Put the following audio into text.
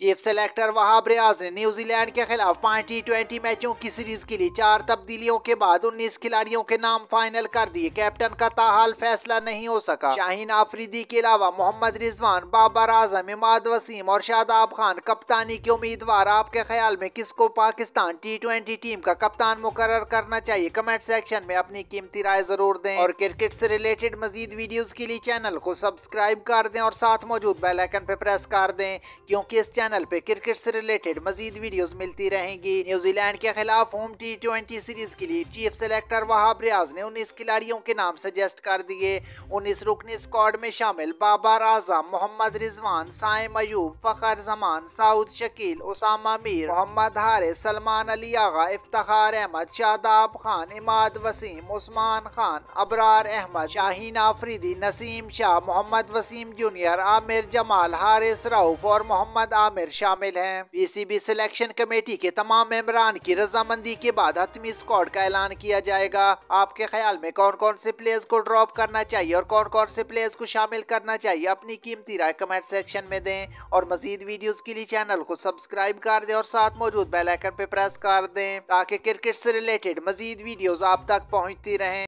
chief selector Wahab रियाज ने New Zealand के खिलाफ पांच टी ट्वेंटी मैचों की सीरीज के लिए चार तब्दीलियों के बाद उन्नीस खिलाड़ियों के नाम फाइनल कर दिए कैप्टन का ताहाल फैसला नहीं हो सका शाहीन आफरीदी के अलावा मोहम्मद रिजवान बाबर आजम इमाद वसीम और शादाब खान कप्तानी के उम्मीदवार आपके ख्याल में किसको पाकिस्तान टी ट्वेंटी टीम का कप्तान मुकर करना चाहिए कमेंट सेक्शन में अपनी कीमती राय जरूर दें और क्रिकेट से रिलेटेड मजीद वीडियोज के लिए चैनल को सब्सक्राइब कर दें और साथ मौजूद बेलाइकन पर प्रेस कर दें क्योंकि इस चैनल चैनल पे क्रिकेट से रिलेटेड मजीद वीडियोस मिलती रहेंगी न्यूजीलैंड के खिलाफ होम टी ट्वेंटी सीरीज के लिए चीफ सिलेक्टर वहाब रियाज ने उन्नीस खिलाड़ियों के नाम सजेस्ट कर दिए उन्नीस रुकनी स्क्वाड में शामिल बाबर आजम मोहम्मद रिजवान साइम अयूब फ़खर जमान साउद शकील उसामा मीर मोहम्मद हारिस सलमान अली आगा इफ्तार अहमद शादाब खान इमाद वसीम उस्मान खान अबरार अहमद शाहीन आफरीदी नसीम शाह मोहम्मद वसीम जूनियर आमिर जमाल हारिस राउफ और मोहम्मद आमिर आमिर शामिल हैं पीसीबी सिलेक्शन कमेटी के तमाम मेम्बरान की रजामंदी के बाद हतमी स्कॉड का ऐलान किया जाएगा आपके ख्याल में कौन कौन से प्लेयर्स को ड्रॉप करना चाहिए और कौन कौन से प्लेयर्स को शामिल करना चाहिए अपनी कीमती राय कमेंट सेक्शन में दें और मजीद वीडियोज के लिए चैनल को सब्सक्राइब कर दें और साथ मौजूद बेलाइकन पे प्रेस कर दें ताकि क्रिकेट से रिलेटेड मजीद वीडियोज आप तक पहुँचती रहें